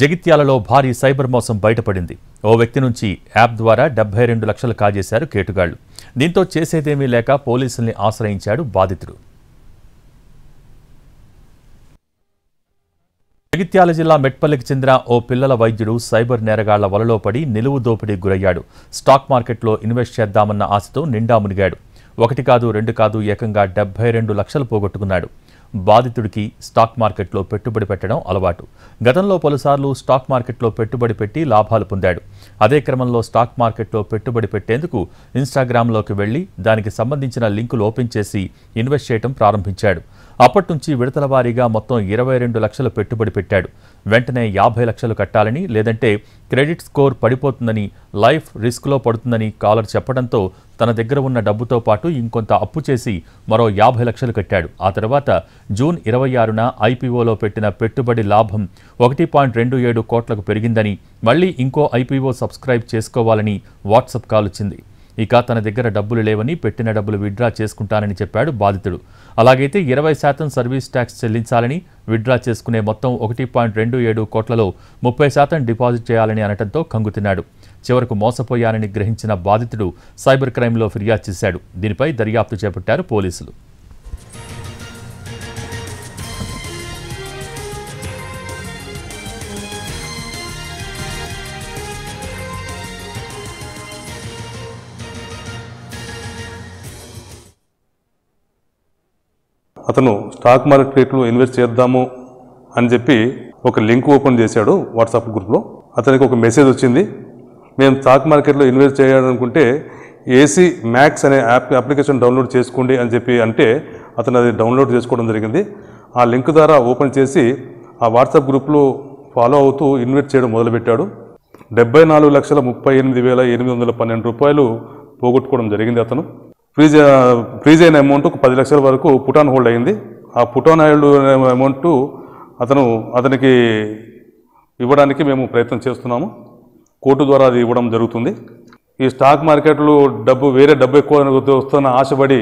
జగిత్యాలలో భారీ సైబర్ మోసం బయటపడింది ఓ వ్యక్తి నుంచి యాప్ ద్వారా డెబ్బై రెండు లక్షలు కాజేశారు కేటుగాళ్లు దీంతో చేసేదేమీ లేక పోలీసుల్ని ఆశ్రయించాడు బాధితుడు జగిత్యాల జిల్లా మెట్పల్లికి చెందిన ఓ పిల్లల వైద్యుడు సైబర్ నేరగాళ్ల వలలో పడి నిలువు దోపిడీకి గురయ్యాడు స్టాక్ మార్కెట్లో ఇన్వెస్ట్ చేద్దామన్న ఆశతో నిండా మునిగాడు ఒకటి కాదు రెండు కాదు ఏకంగా డెబ్బై రెండు లక్షలు పోగొట్టుకున్నాడు బాధితుడికి స్టాక్ మార్కెట్లో పెట్టుబడి పెట్టడం అలవాటు గతంలో పలుసార్లు స్టాక్ మార్కెట్లో పెట్టుబడి పెట్టి లాభాలు పొందాడు అదే క్రమంలో స్టాక్ మార్కెట్లో పెట్టుబడి పెట్టేందుకు ఇన్స్టాగ్రామ్లోకి వెళ్లి దానికి సంబంధించిన లింకులు ఓపెన్ చేసి ఇన్వెస్ట్ చేయడం ప్రారంభించాడు అప్పటినుంచి విడతల వారీగా మొత్తం ఇరవై రెండు లక్షలు పెట్టుబడి పెట్టాడు వెంటనే యాభై లక్షలు కట్టాలని లేదంటే క్రెడిట్ స్కోర్ పడిపోతుందని లైఫ్ రిస్క్లో పడుతుందని కాలర్ చెప్పడంతో తన దగ్గర ఉన్న డబ్బుతో పాటు ఇంకొంత అప్పు చేసి మరో యాభై లక్షలు కట్టాడు ఆ తర్వాత జూన్ ఇరవై ఆరున ఐపీఓలో పెట్టిన పెట్టుబడి లాభం ఒకటి పాయింట్ రెండు ఏడు కోట్లకు పెరిగిందని మళ్లీ ఇంకో ఐపీఓ సబ్స్క్రైబ్ చేసుకోవాలని వాట్సప్ కాల్ వచ్చింది ఇక తన దగ్గర డబ్బులు లేవని పెట్టిన డబ్బులు విడ్డ్రా చేసుకుంటానని చెప్పాడు బాధితుడు అలాగైతే ఇరవై శాతం సర్వీస్ ట్యాక్స్ చెల్లించాలని విడ్డ్రా చేసుకునే మొత్తం ఒకటి పాయింట్ రెండు ఏడు కోట్లలో ముప్పై శాతం డిపాజిట్ చేయాలని అనటంతో కంగుతిన్నాడు చివరకు మోసపోయానని గ్రహించిన బాధితుడు సైబర్ క్రైమ్లో ఫిర్యాదు చేశాడు దీనిపై దర్యాప్తు చేపట్టారు పోలీసులు అతను స్టాక్ మార్కెట్లో ఇన్వెస్ట్ చేద్దాము అని చెప్పి ఒక లింక్ ఓపెన్ చేశాడు వాట్సాప్ గ్రూప్లో అతనికి ఒక మెసేజ్ వచ్చింది మేము స్టాక్ మార్కెట్లో ఇన్వెస్ట్ చేయాలనుకుంటే ఏసీ మ్యాక్స్ అనే యాప్ అప్లికేషన్ డౌన్లోడ్ చేసుకోండి అని చెప్పి అంటే అతను అది డౌన్లోడ్ చేసుకోవడం జరిగింది ఆ లింక్ ద్వారా ఓపెన్ చేసి ఆ వాట్సాప్ గ్రూప్లో ఫాలో అవుతూ ఇన్వెస్ట్ చేయడం మొదలుపెట్టాడు డెబ్బై నాలుగు లక్షల ముప్పై ఎనిమిది వేల ఎనిమిది వందల పన్నెండు రూపాయలు పోగొట్టుకోవడం జరిగింది అతను ఫ్రీజ్ ఫ్రీజ్ అయిన అమౌంట్ ఒక పది లక్షల వరకు పుటాన్ హోల్డ్ అయింది ఆ పుటాన్ హోల్డ్ అమౌంట్ అతను అతనికి ఇవ్వడానికి మేము ప్రయత్నం చేస్తున్నాము కోర్టు ద్వారా అది ఇవ్వడం జరుగుతుంది ఈ స్టాక్ మార్కెట్లో డబ్బు వేరే డబ్బు ఎక్కువ వస్తున్న ఆశపడి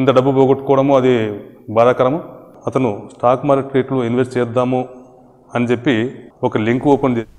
ఇంత డబ్బు పోగొట్టుకోవడము అది బాధాకరము అతను స్టాక్ మార్కెట్లో ఇన్వెస్ట్ చేద్దాము అని చెప్పి ఒక లింక్ ఓపెన్ చేసి